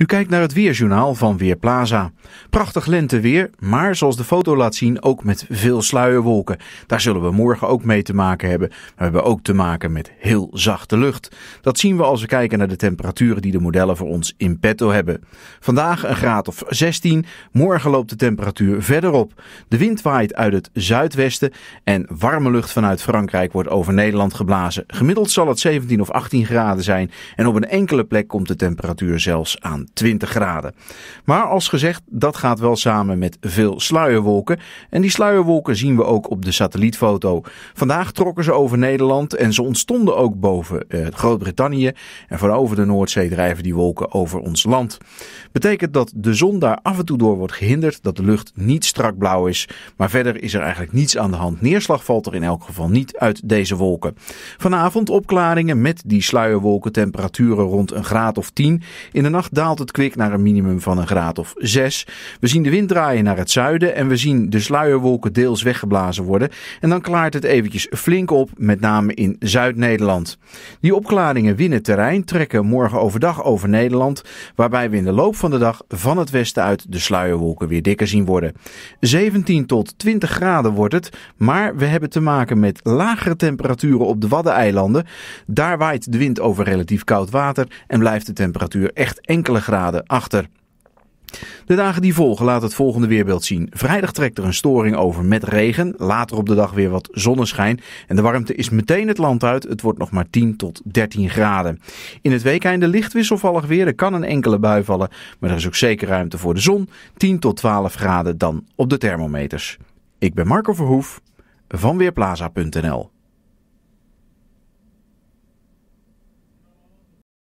U kijkt naar het Weerjournaal van Weerplaza. Prachtig lenteweer, maar zoals de foto laat zien ook met veel sluierwolken. Daar zullen we morgen ook mee te maken hebben. we hebben ook te maken met heel zachte lucht. Dat zien we als we kijken naar de temperaturen die de modellen voor ons in petto hebben. Vandaag een graad of 16, morgen loopt de temperatuur verder op. De wind waait uit het zuidwesten en warme lucht vanuit Frankrijk wordt over Nederland geblazen. Gemiddeld zal het 17 of 18 graden zijn en op een enkele plek komt de temperatuur zelfs aan 20 graden. Maar als gezegd, dat gaat wel samen met veel sluierwolken. En die sluierwolken zien we ook op de satellietfoto. Vandaag trokken ze over Nederland en ze ontstonden ook boven eh, Groot-Brittannië. En van over de Noordzee drijven die wolken over ons land. Betekent dat de zon daar af en toe door wordt gehinderd, dat de lucht niet strak blauw is. Maar verder is er eigenlijk niets aan de hand. Neerslag valt er in elk geval niet uit deze wolken. Vanavond opklaringen met die sluierwolken, temperaturen rond een graad of 10. In de nacht daalt het kwik naar een minimum van een graad of 6. We zien de wind draaien naar het zuiden en we zien de sluierwolken deels weggeblazen worden. En dan klaart het eventjes flink op, met name in Zuid-Nederland. Die opklaringen winnen terrein, trekken morgen overdag over Nederland, waarbij we in de loop van de dag van het westen uit de sluierwolken weer dikker zien worden. 17 tot 20 graden wordt het, maar we hebben te maken met lagere temperaturen op de Waddeneilanden. Daar waait de wind over relatief koud water en blijft de temperatuur echt enkele graden achter. De dagen die volgen laat het volgende weerbeeld zien. Vrijdag trekt er een storing over met regen. Later op de dag weer wat zonneschijn. En de warmte is meteen het land uit. Het wordt nog maar 10 tot 13 graden. In het weekende licht wisselvallig weer. Er kan een enkele bui vallen. Maar er is ook zeker ruimte voor de zon. 10 tot 12 graden dan op de thermometers. Ik ben Marco Verhoef van Weerplaza.nl